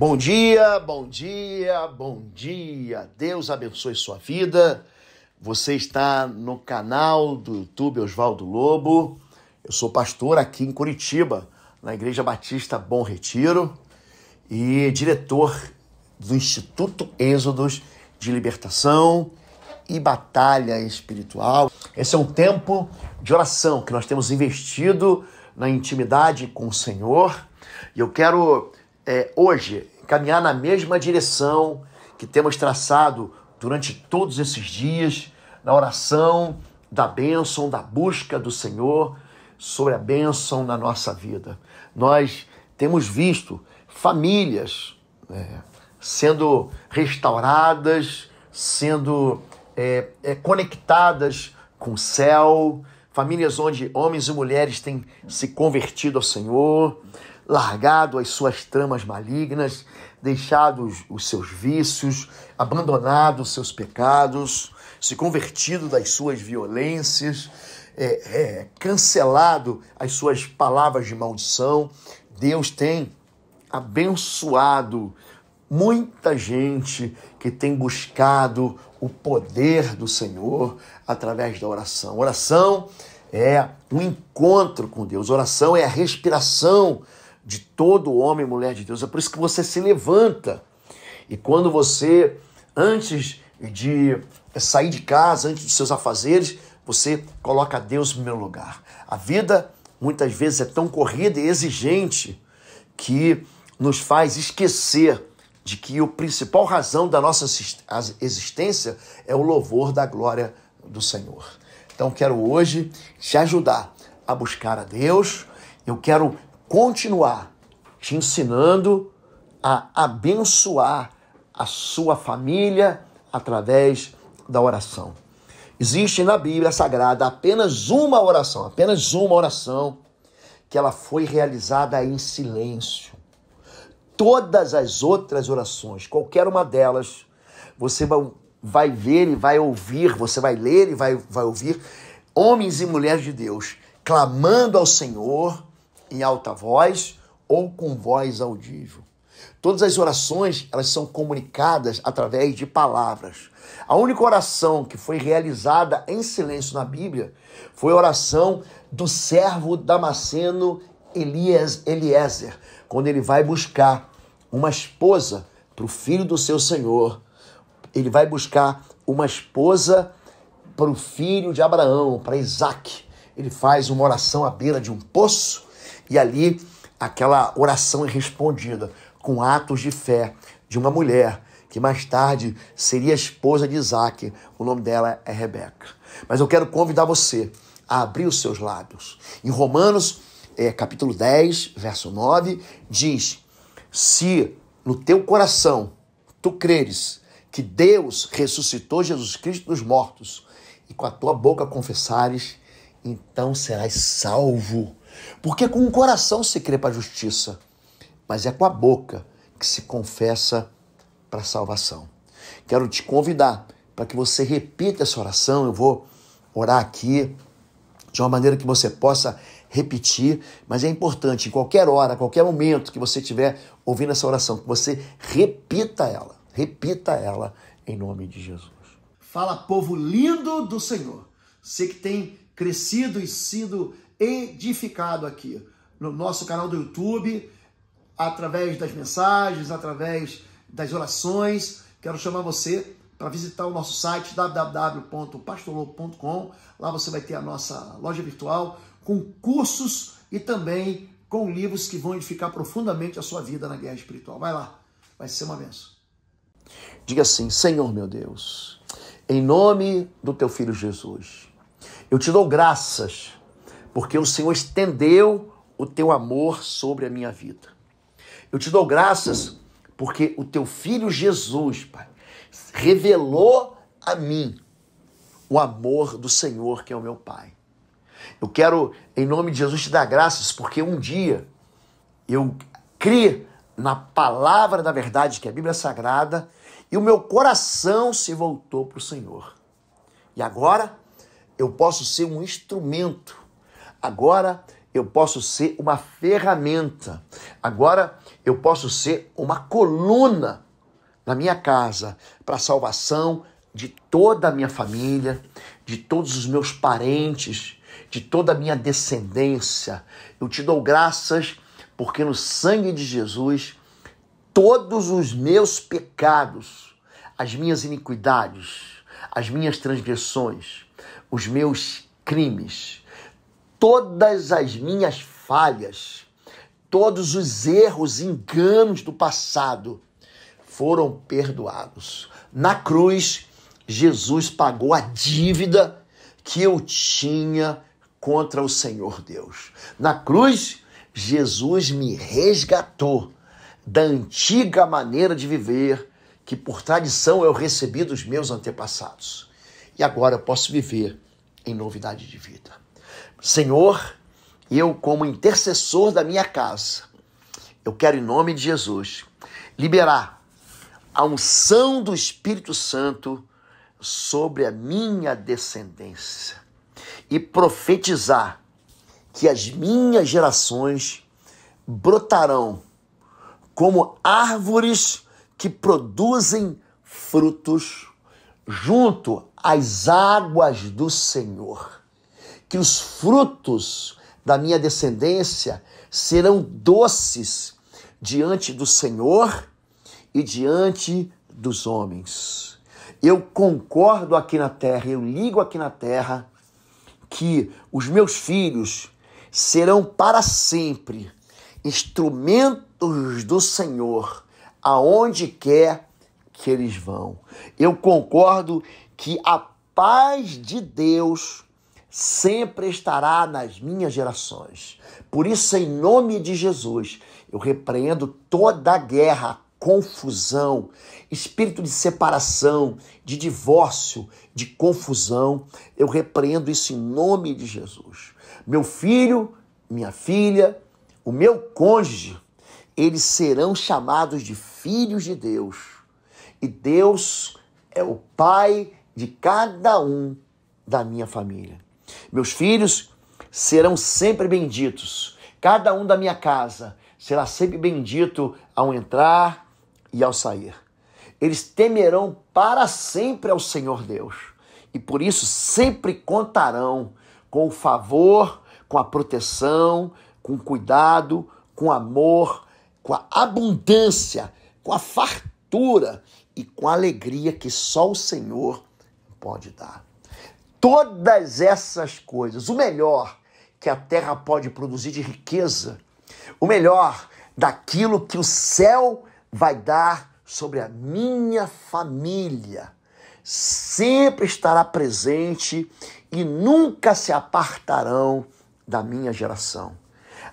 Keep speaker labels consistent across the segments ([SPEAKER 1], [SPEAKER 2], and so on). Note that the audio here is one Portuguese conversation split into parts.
[SPEAKER 1] Bom dia, bom dia, bom dia. Deus abençoe sua vida. Você está no canal do YouTube Oswaldo Lobo. Eu sou pastor aqui em Curitiba, na Igreja Batista Bom Retiro e diretor do Instituto Êxodos de Libertação e Batalha Espiritual. Esse é um tempo de oração que nós temos investido na intimidade com o Senhor e eu quero é, hoje caminhar na mesma direção que temos traçado durante todos esses dias, na oração da bênção, da busca do Senhor sobre a bênção na nossa vida. Nós temos visto famílias né, sendo restauradas, sendo é, é, conectadas com o céu, famílias onde homens e mulheres têm se convertido ao Senhor, largado as suas tramas malignas, deixado os seus vícios, abandonado os seus pecados, se convertido das suas violências, é, é, cancelado as suas palavras de maldição. Deus tem abençoado muita gente que tem buscado o poder do Senhor através da oração. Oração é um encontro com Deus, oração é a respiração de todo homem e mulher de Deus. É por isso que você se levanta. E quando você, antes de sair de casa, antes dos seus afazeres, você coloca Deus no meu lugar. A vida muitas vezes é tão corrida e exigente que nos faz esquecer de que o principal razão da nossa existência é o louvor da glória do Senhor. Então quero hoje te ajudar a buscar a Deus. Eu quero continuar te ensinando a abençoar a sua família através da oração. Existe na Bíblia Sagrada apenas uma oração, apenas uma oração que ela foi realizada em silêncio. Todas as outras orações, qualquer uma delas, você vai ver e vai ouvir, você vai ler e vai, vai ouvir homens e mulheres de Deus clamando ao Senhor em alta voz ou com voz audível. Todas as orações, elas são comunicadas através de palavras. A única oração que foi realizada em silêncio na Bíblia foi a oração do servo Damasceno Elias, Eliezer, quando ele vai buscar uma esposa para o filho do seu senhor. Ele vai buscar uma esposa para o filho de Abraão, para Isaac. Ele faz uma oração à beira de um poço e ali, aquela oração é respondida com atos de fé de uma mulher que mais tarde seria esposa de Isaac. O nome dela é Rebeca. Mas eu quero convidar você a abrir os seus lábios. Em Romanos, é, capítulo 10, verso 9, diz: Se no teu coração tu creres que Deus ressuscitou Jesus Cristo dos mortos e com a tua boca confessares, então serás salvo. Porque é com o coração se crê para a justiça, mas é com a boca que se confessa para a salvação. Quero te convidar para que você repita essa oração. Eu vou orar aqui de uma maneira que você possa repetir, mas é importante em qualquer hora, qualquer momento que você estiver ouvindo essa oração, que você repita ela, repita ela em nome de Jesus. Fala, povo lindo do Senhor. Você que tem crescido e sido edificado aqui no nosso canal do YouTube, através das mensagens, através das orações. Quero chamar você para visitar o nosso site www.pastorlobo.com. Lá você vai ter a nossa loja virtual com cursos e também com livros que vão edificar profundamente a sua vida na guerra espiritual. Vai lá, vai ser uma benção. Diga assim: Senhor meu Deus, em nome do teu filho Jesus, eu te dou graças porque o Senhor estendeu o teu amor sobre a minha vida. Eu te dou graças porque o teu filho Jesus, Pai, revelou a mim o amor do Senhor, que é o meu Pai. Eu quero, em nome de Jesus, te dar graças, porque um dia eu criei na palavra da verdade, que é a Bíblia Sagrada, e o meu coração se voltou para o Senhor. E agora eu posso ser um instrumento Agora eu posso ser uma ferramenta. Agora eu posso ser uma coluna na minha casa para a salvação de toda a minha família, de todos os meus parentes, de toda a minha descendência. Eu te dou graças porque no sangue de Jesus todos os meus pecados, as minhas iniquidades, as minhas transgressões, os meus crimes, todas as minhas falhas, todos os erros, e enganos do passado foram perdoados. Na cruz, Jesus pagou a dívida que eu tinha contra o Senhor Deus. Na cruz, Jesus me resgatou da antiga maneira de viver que por tradição eu recebi dos meus antepassados. E agora eu posso viver em novidade de vida. Senhor, eu, como intercessor da minha casa, eu quero, em nome de Jesus, liberar a unção do Espírito Santo sobre a minha descendência e profetizar que as minhas gerações brotarão como árvores que produzem frutos junto às águas do Senhor que os frutos da minha descendência serão doces diante do Senhor e diante dos homens. Eu concordo aqui na terra, eu ligo aqui na terra que os meus filhos serão para sempre instrumentos do Senhor aonde quer que eles vão. Eu concordo que a paz de Deus sempre estará nas minhas gerações. Por isso, em nome de Jesus, eu repreendo toda a guerra, confusão, espírito de separação, de divórcio, de confusão. Eu repreendo isso em nome de Jesus. Meu filho, minha filha, o meu cônjuge, eles serão chamados de filhos de Deus. E Deus é o Pai de cada um da minha família. Meus filhos serão sempre benditos, cada um da minha casa será sempre bendito ao entrar e ao sair. Eles temerão para sempre ao Senhor Deus e por isso sempre contarão com o favor, com a proteção, com o cuidado, com o amor, com a abundância, com a fartura e com a alegria que só o Senhor pode dar todas essas coisas, o melhor que a terra pode produzir de riqueza, o melhor daquilo que o céu vai dar sobre a minha família. Sempre estará presente e nunca se apartarão da minha geração.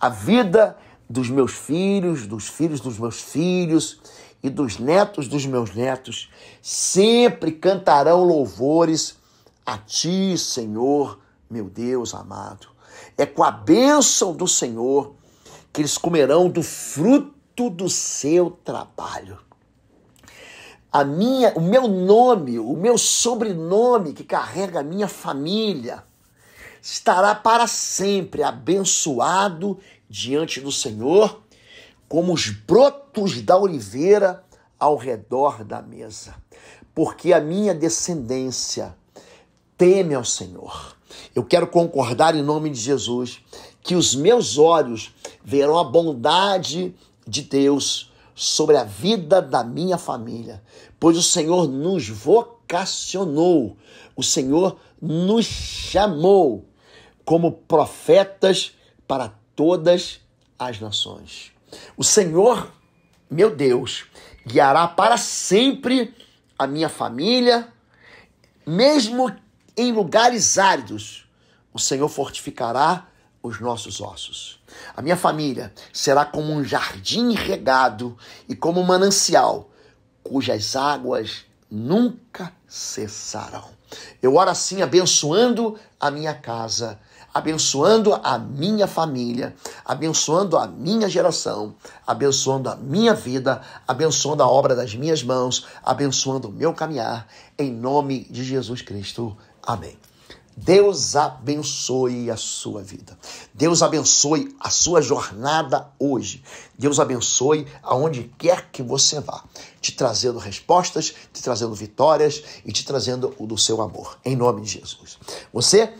[SPEAKER 1] A vida dos meus filhos, dos filhos dos meus filhos e dos netos dos meus netos sempre cantarão louvores a ti, Senhor, meu Deus amado. É com a bênção do Senhor que eles comerão do fruto do seu trabalho. A minha, o meu nome, o meu sobrenome que carrega a minha família estará para sempre abençoado diante do Senhor, como os brotos da oliveira ao redor da mesa, porque a minha descendência teme ao Senhor. Eu quero concordar em nome de Jesus que os meus olhos verão a bondade de Deus sobre a vida da minha família, pois o Senhor nos vocacionou, o Senhor nos chamou como profetas para todas as nações. O Senhor, meu Deus, guiará para sempre a minha família, mesmo em lugares áridos, o Senhor fortificará os nossos ossos. A minha família será como um jardim regado e como um manancial, cujas águas nunca cessarão. Eu oro assim, abençoando a minha casa, abençoando a minha família, abençoando a minha geração, abençoando a minha vida, abençoando a obra das minhas mãos, abençoando o meu caminhar, em nome de Jesus Cristo. Amém. Deus abençoe a sua vida. Deus abençoe a sua jornada hoje. Deus abençoe aonde quer que você vá, te trazendo respostas, te trazendo vitórias e te trazendo o do seu amor. Em nome de Jesus. Você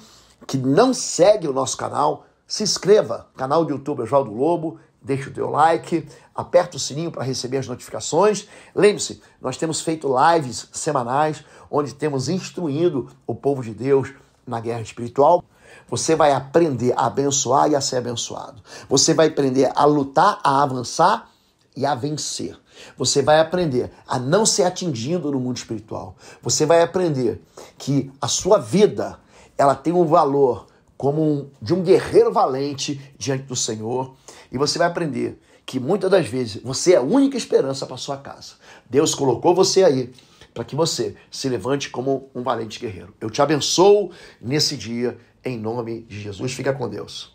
[SPEAKER 1] que não segue o nosso canal, se inscreva. Canal do YouTube Oswaldo Lobo deixa o teu like, aperta o sininho para receber as notificações. Lembre-se, nós temos feito lives semanais onde temos instruído o povo de Deus na guerra espiritual. Você vai aprender a abençoar e a ser abençoado. Você vai aprender a lutar, a avançar e a vencer. Você vai aprender a não ser atingido no mundo espiritual. Você vai aprender que a sua vida ela tem um valor como um, de um guerreiro valente diante do Senhor e você vai aprender que muitas das vezes você é a única esperança para sua casa. Deus colocou você aí para que você se levante como um valente guerreiro. Eu te abençoo nesse dia, em nome de Jesus. Fica com Deus.